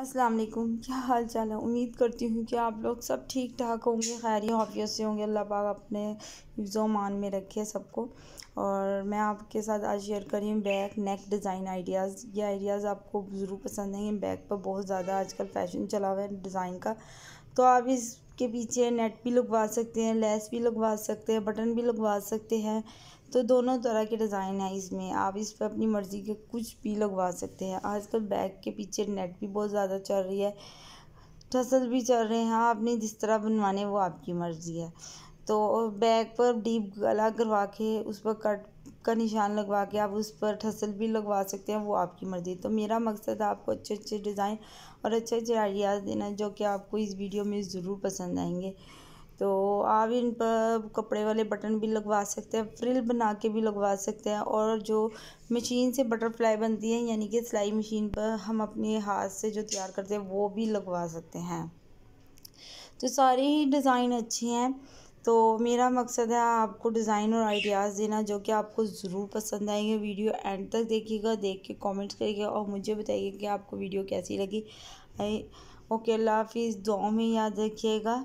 अस्सलाम वालेकुम क्या हाल चाल है उम्मीद करती हूँ कि आप लोग सब ठीक ठाक होंगे खैर ऑफियस से होंगे अल्लाह पाक अपने मान में रखे सबको और मैं आपके साथ आज शेयर कर रही हूँ बैग नेक डिज़ाइन आइडियाज़ ये आइडियाज़ आपको ज़रूर पसंद हैं बैग पर बहुत ज़्यादा आजकल फ़ैशन चला हुआ है डिज़ाइन का तो आप इसके पीछे नेट भी लगवा सकते हैं लेस भी लगवा सकते हैं बटन भी लगवा सकते हैं तो दोनों तरह के डिज़ाइन है इसमें आप इस पर अपनी मर्ज़ी के कुछ भी लगवा सकते हैं आजकल बैग के पीछे नेट भी बहुत ज़्यादा चल रही है टसल भी चल रहे हैं आपने जिस तरह बनवाने वो आपकी मर्ज़ी है तो बैग पर डीप गला करवा के उस पर कट का निशान लगवा के आप उस पर ठसल भी लगवा सकते हैं वो आपकी मर्ज़ी तो मेरा मकसद आपको अच्छे अच्छे डिज़ाइन और अच्छे अच्छे आइडियाज़ देना जो कि आपको इस वीडियो में ज़रूर पसंद आएंगे तो आप इन पर कपड़े वाले बटन भी लगवा सकते हैं फ्रिल बना के भी लगवा सकते हैं और जो मशीन से बटरफ्लाई बनती है यानी कि सिलाई मशीन पर हम अपने हाथ से जो तैयार करते हैं वो भी लगवा सकते हैं तो सारे ही डिज़ाइन अच्छे हैं तो मेरा मकसद है आपको डिज़ाइन और आइडियाज़ देना जो कि आपको ज़रूर पसंद आएंगे वीडियो एंड तक देखिएगा देख के कॉमेंट्स करिएगा और मुझे बताइएगा कि आपको वीडियो कैसी लगी ओके अल्लाह हाफिज़ दुआ में याद रखिएगा